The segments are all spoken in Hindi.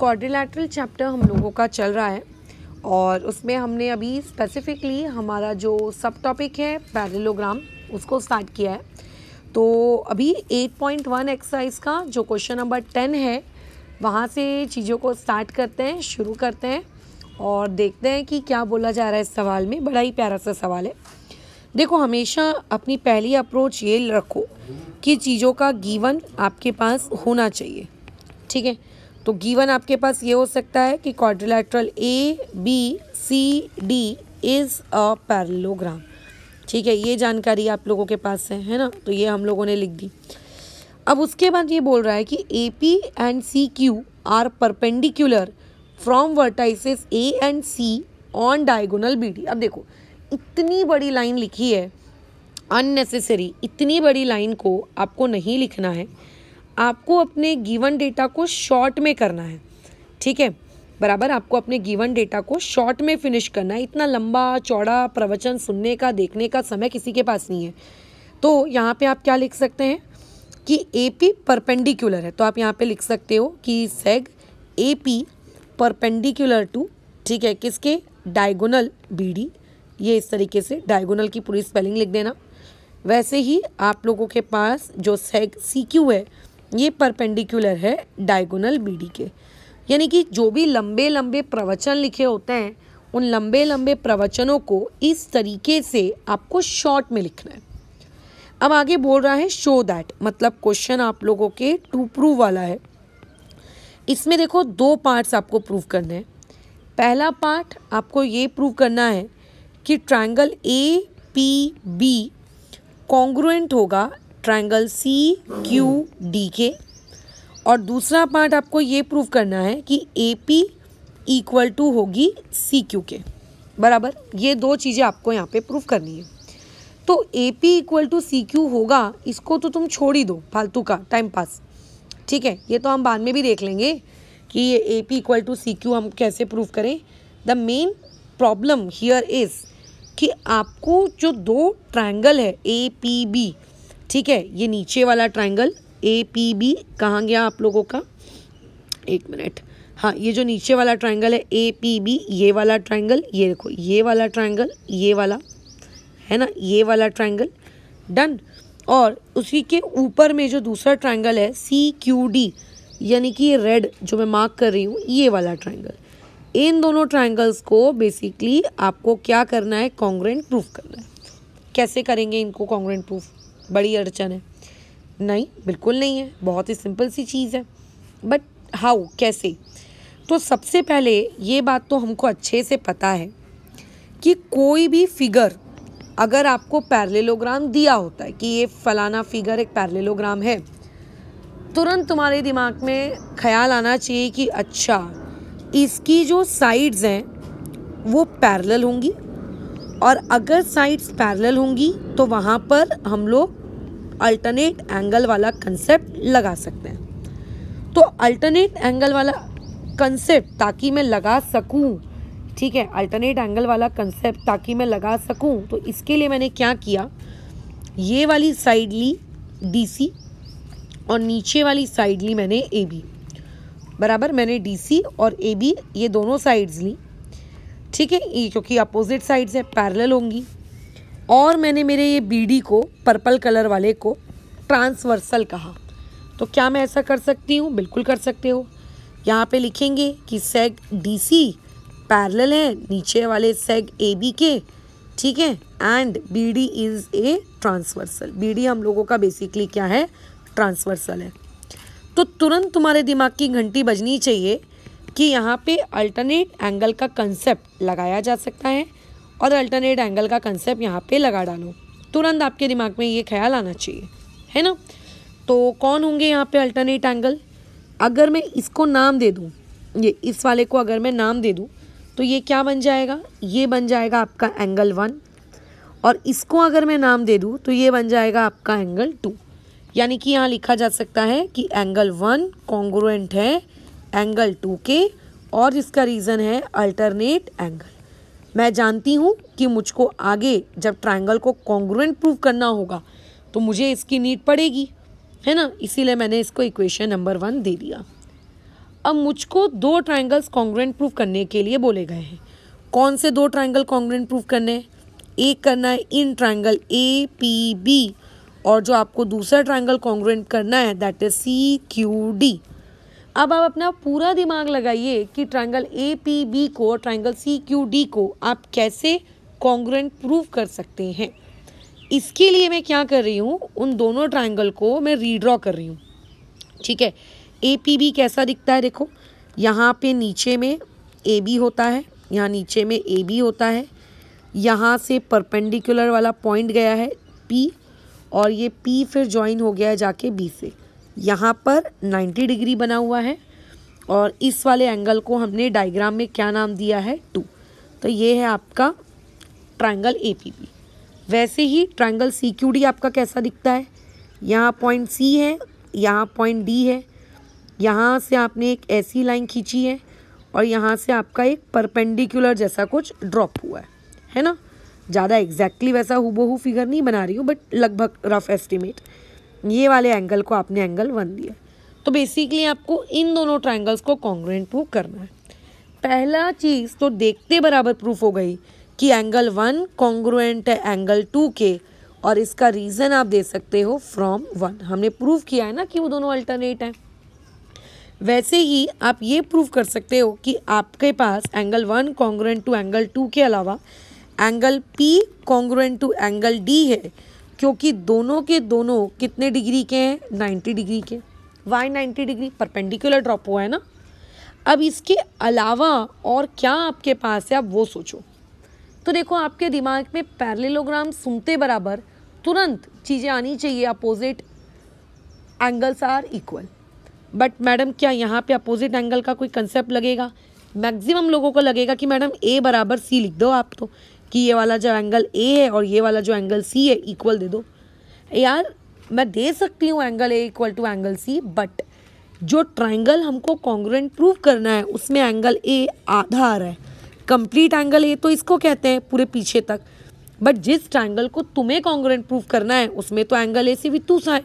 क्वाड्रिलेटरल चैप्टर हम लोगों का चल रहा है और उसमें हमने अभी स्पेसिफिकली हमारा जो सब टॉपिक है पैरेलोग्राम उसको स्टार्ट किया है तो अभी 8.1 एक्सरसाइज का जो क्वेश्चन नंबर 10 है वहाँ से चीज़ों को स्टार्ट करते हैं शुरू करते हैं और देखते हैं कि क्या बोला जा रहा है इस सवाल में बड़ा ही प्यारा सा सवाल है देखो हमेशा अपनी पहली अप्रोच ये रखो कि चीज़ों का गीवन आपके पास होना चाहिए ठीक है तो गीवन आपके पास ये हो सकता है कि quadrilateral A B C D is a parallelogram ठीक है ये जानकारी आप लोगों के पास है है ना तो ये हम लोगों ने लिख दी अब उसके बाद ये बोल रहा है कि A P and C Q are perpendicular from vertices A and C on diagonal B D अब देखो इतनी बड़ी लाइन लिखी है अननेसेसरी इतनी बड़ी लाइन को आपको नहीं लिखना है आपको अपने गिवन डेटा को शॉर्ट में करना है ठीक है बराबर आपको अपने गिवन डेटा को शॉर्ट में फिनिश करना है इतना लंबा चौड़ा प्रवचन सुनने का देखने का समय किसी के पास नहीं है तो यहाँ पे आप क्या लिख सकते हैं कि ए पी परपेंडिकुलर है तो आप यहाँ पे लिख सकते हो कि seg A P perpendicular to ठीक है किसके डायगोनल बी डी ये इस तरीके से डायगोनल की पूरी स्पेलिंग लिख देना वैसे ही आप लोगों के पास जो सेग सी क्यू है ये परपेंडिकुलर है डायगोनल बी डी के यानी कि जो भी लंबे लंबे प्रवचन लिखे होते हैं उन लंबे लंबे प्रवचनों को इस तरीके से आपको शॉर्ट में लिखना है अब आगे बोल रहा है शो दैट मतलब क्वेश्चन आप लोगों के टू प्रूव वाला है इसमें देखो दो पार्ट्स आपको प्रूव करने हैं पहला पार्ट आपको ये प्रूव करना है कि triangle A P B congruent होगा ट्राइंगल सी क्यू डी के और दूसरा पार्ट आपको ये प्रूव करना है कि ए पी इक्वल टू होगी सी क्यू के बराबर ये दो चीज़ें आपको यहाँ पे प्रूव करनी है तो A P equal to C Q होगा इसको तो तुम छोड़ ही दो फालतू का टाइम पास ठीक है ये तो हम बाद में भी देख लेंगे कि ये A P equal to C Q हम कैसे प्रूव करें the main problem here is कि आपको जो दो ट्राइंगल है ए पी बी ठीक है ये नीचे वाला ट्राइंगल ए पी बी कहाँ गया आप लोगों का एक मिनट हाँ ये जो नीचे वाला ट्राइंगल है ए पी बी ये वाला ट्राइंगल ये देखो ये वाला ट्राइंगल ये वाला है ना ये वाला ट्राइंगल डन और उसी के ऊपर में जो दूसरा ट्राइंगल है सी क्यू डी यानी कि ये रेड जो मैं मार्क कर रही हूँ ये वाला ट्राइंगल इन दोनों ट्राइंगल्स को बेसिकली आपको क्या करना है कॉन्ग्रेंट प्रूफ करना है कैसे करेंगे इनको कॉन्ग्रेंट प्रूफ बड़ी अड़चन है नहीं बिल्कुल नहीं है बहुत ही सिंपल सी चीज़ है बट हाउ कैसे तो सबसे पहले ये बात तो हमको अच्छे से पता है कि कोई भी फिगर अगर आपको पैरलेलोग्राम दिया होता है कि ये फलाना फिगर एक पैरलेलोग्राम है तुरंत तुम्हारे दिमाग में ख्याल आना चाहिए कि अच्छा इसकी जो साइड्स हैं वो पैरेलल होंगी और अगर साइड्स पैरेलल होंगी तो वहाँ पर हम लोग अल्टरनेट एंगल वाला कंसेप्ट लगा सकते हैं तो अल्टरनेट एंगल वाला कंसेप्ट ताकि मैं लगा सकूं ठीक है अल्टरनेट एंगल वाला कंसेप्ट ताकि मैं लगा सकूं तो इसके लिए मैंने क्या किया ये वाली साइड ली डी और नीचे वाली साइड ली मैंने ए बी बराबर मैंने डी और ए बी ये दोनों साइड्स ली ठीक है ये क्योंकि अपोजिट साइड्स हैं पैरेलल होंगी और मैंने मेरे ये बीडी को पर्पल कलर वाले को ट्रांसवर्सल कहा तो क्या मैं ऐसा कर सकती हूँ बिल्कुल कर सकते हो यहाँ पे लिखेंगे कि सेग डी सी पैरल है नीचे वाले सेग ए बी के ठीक है and B D is a transversal B D हम लोगों का बेसिकली क्या है ट्रांसवर्सल है तो तुरंत तुम्हारे दिमाग की घंटी बजनी चाहिए कि यहाँ पे अल्टरनेट एंगल का कंसेप्ट लगाया जा सकता है और अल्टरनेट एंगल का कंसेप्ट यहाँ पे लगा डालो तुरंत आपके दिमाग में ये ख्याल आना चाहिए है ना तो कौन होंगे यहाँ पे अल्टरनेट एंगल अगर मैं इसको नाम दे दूँ ये इस वाले को अगर मैं नाम दे दूँ तो ये क्या बन जाएगा ये बन जाएगा आपका एंगल वन और इसको अगर मैं नाम दे दूँ तो ये बन जाएगा आपका एंगल टू यानी कि यहाँ लिखा जा सकता है कि एंगल वन कॉन्ग्रुएंट है एंगल टू के और इसका रीज़न है अल्टरनेट एंगल मैं जानती हूँ कि मुझको आगे जब ट्राइंगल को कॉन्ग्रुएंट प्रूव करना होगा तो मुझे इसकी नीड पड़ेगी है ना इसीलिए मैंने इसको इक्वेशन नंबर वन दे दिया अब मुझको दो ट्राइंगल्स कॉन्ग्रेंट प्रूव करने के लिए बोले गए हैं कौन से दो ट्राइंगल कॉन्ग्रेंट प्रूव करने हैं एक करना है in triangle A P B और जो आपको दूसरा ट्राइंगल कॉन्ग्रेंट करना है that is C Q D अब आप अपना पूरा दिमाग लगाइए कि ट्राइंगल ए पी बी को और ट्राइंगल सी क्यू डी को आप कैसे कॉन्ग्रेंट प्रूव कर सकते हैं इसके लिए मैं क्या कर रही हूँ उन दोनों ट्राइंगल को मैं रीड्रॉ कर रही हूँ ठीक है ए पी बी कैसा दिखता है देखो यहाँ पे नीचे में ए बी होता है यहाँ नीचे में ए बी होता है यहाँ से परपेंडिकुलर वाला पॉइंट गया है पी और ये पी फिर ज्वाइन हो गया है जाके बी से यहाँ पर 90 डिग्री बना हुआ है और इस वाले एंगल को हमने डायग्राम में क्या नाम दिया है टू तो ये है आपका ट्राइंगल ए पी बी वैसे ही ट्राइंगल सी क्यू डी आपका कैसा दिखता है यहाँ पॉइंट सी है यहाँ पॉइंट डी है यहाँ से आपने एक ऐसी लाइन खींची है और यहाँ से आपका एक परपेंडिकुलर जैसा कुछ ड्रॉप हुआ है है ना ज़्यादा एग्जैक्टली exactly वैसा हूबहू फिगर नहीं बना रही हूँ बट लगभग रफ एस्टिमेट ये वाले एंगल को आपने एंगल वन दिया तो बेसिकली आपको इन दोनों ट्राइंगल्स को कॉन्ग्रेंट प्रूव करना है पहला चीज़ तो देखते बराबर प्रूफ हो गई कि एंगल वन कॉन्ग्रुएंट है एंगल टू के और इसका रीज़न आप दे सकते हो फ्रॉम वन हमने प्रूव किया है ना कि वो दोनों अल्टरनेट हैं वैसे ही आप ये प्रूफ कर सकते हो कि आपके पास angle one congruent to angle two के अलावा angle P congruent to angle D है क्योंकि दोनों के दोनों कितने डिग्री के हैं 90 डिग्री के वाई 90 डिग्री परपेंडिकुलर ड्रॉप हुआ है ना अब इसके अलावा और क्या आपके पास है आप वो सोचो तो देखो आपके दिमाग में पैरलेलोग्राम सुनते बराबर तुरंत चीज़ें आनी चाहिए opposite angles are equal but madam क्या यहाँ पे अपोजिट एंगल का कोई कंसेप्ट लगेगा मैक्सिमम लोगों को लगेगा कि मैडम ए बराबर सी लिख दो आप तो कि ये वाला जो एंगल ए है और ये वाला जो एंगल सी है इक्वल दे दो यार मैं दे सकती हूँ angle A equal to angle C but जो ट्राइंगल हमको कॉन्ग्रेंट प्रूव करना है उसमें एंगल ए आधा है कंप्लीट एंगल ए तो इसको कहते हैं पूरे पीछे तक बट जिस ट्राइंगल को तुम्हें कॉन्ग्रेंट प्रूव करना है उसमें तो एंगल ए से भी तू सा है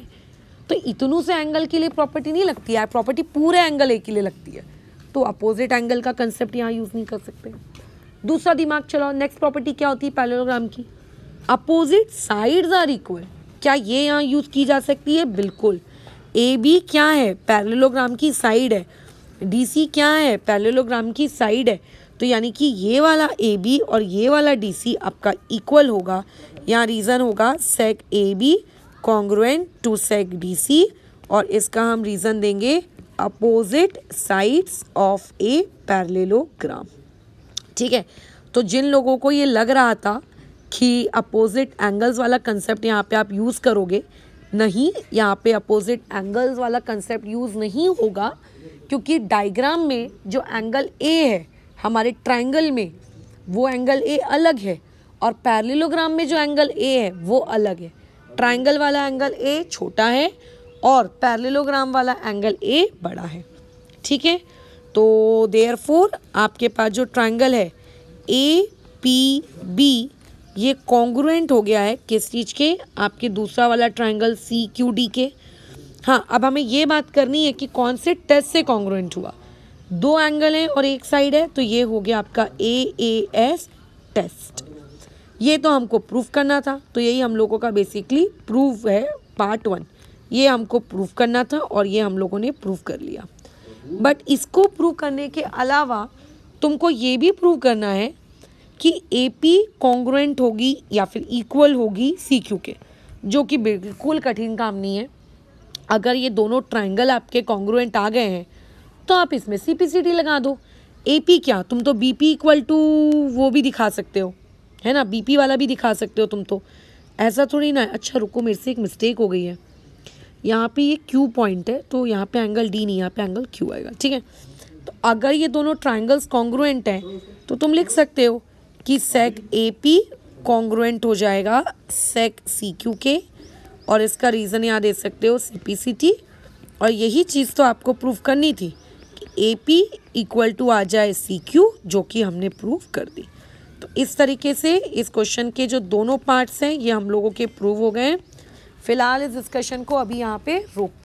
तो इतनों से एंगल के लिए प्रॉपर्टी नहीं लगती है प्रॉपर्टी पूरे एंगल ए के लिए लगती है तो अपोजिट एंगल का कंसेप्ट यहाँ यूज़ नहीं कर सकते दूसरा दिमाग चलाओ नेक्स्ट प्रॉपर्टी क्या होती है पैलोग्राम की अपोजिट साइड्स आर इक्वल क्या ये यहाँ यूज़ की जा सकती है बिल्कुल ए बी क्या है पैलोग्राम की साइड है डी सी क्या है पैलोग्राम की साइड है तो यानी कि ये वाला ए बी और ये वाला डी सी आपका इक्वल होगा यहाँ रीज़न होगा seg A B congruent to seg D C और इसका हम रीज़न देंगे opposite sides of a parallelogram ठीक है तो जिन लोगों को ये लग रहा था कि अपोजिट एंगल्स वाला कंसेप्ट यहाँ पे आप यूज़ करोगे नहीं यहाँ पे अपोजिट एंगल्स वाला कंसेप्ट यूज़ नहीं होगा क्योंकि डायग्राम में जो एंगल ए है हमारे ट्राइंगल में वो एंगल ए अलग है और पैरलीलोग्राम में जो एंगल ए है वो अलग है ट्राइंगल वाला एंगल ए छोटा है और पैरलीलोग्राम वाला एंगल ए बड़ा है ठीक है तो देयर फोर आपके पास जो ट्राइंगल है ए पी बी ये कॉन्ग्रुएंट हो गया है किस चीज़ के आपके दूसरा वाला ट्राइंगल सी क्यू डी के हाँ अब हमें ये बात करनी है कि कौन से टेस्ट से कॉन्ग्रुएंट हुआ दो एंगल हैं और एक साइड है तो ये हो गया आपका ए ए एस टेस्ट ये तो हमको प्रूफ करना था तो यही हम लोगों का बेसिकली प्रूफ है पार्ट वन ये हमको प्रूफ करना था और ये हम लोगों ने प्रूफ कर लिया बट इसको प्रूव करने के अलावा तुमको ये भी प्रूव करना है कि ए पी कॉन्ग्रुएंट होगी या फिर इक्वल होगी सी क्यू के जो कि बिल्कुल कठिन काम नहीं है अगर ये दोनों ट्राइंगल आपके कॉन्ग्रुएंट आ गए हैं तो आप इसमें सी पी सी टी लगा दो ए पी क्या तुम तो बी पी इक्वल टू वो भी दिखा सकते हो है ना बी पी वाला भी दिखा सकते हो तुम तो ऐसा थोड़ी ना अच्छा रुको मेरे से एक मिस्टेक हो गई है यहाँ पे ये क्यू पॉइंट है तो यहाँ पे एंगल डी नहीं यहाँ पे एंगल क्यू आएगा ठीक है तो अगर ये दोनों ट्राइंगल्स कॉन्ग्रुएंट हैं तो तुम लिख सकते हो कि सेक ए पी कॉन्ग्रुएंट हो जाएगा सेक सी क्यू के और इसका रीज़न यहाँ दे सकते हो सी पी सी टी और यही चीज़ तो आपको प्रूव करनी थी कि ए पी इक्वल टू आ जाए सी क्यू जो कि हमने प्रूव कर दी तो इस तरीके से इस क्वेश्चन के जो दोनों पार्ट्स हैं ये हम लोगों के प्रूव हो गए हैं फिलहाल इस डिस्कशन को अभी यहाँ पे रोक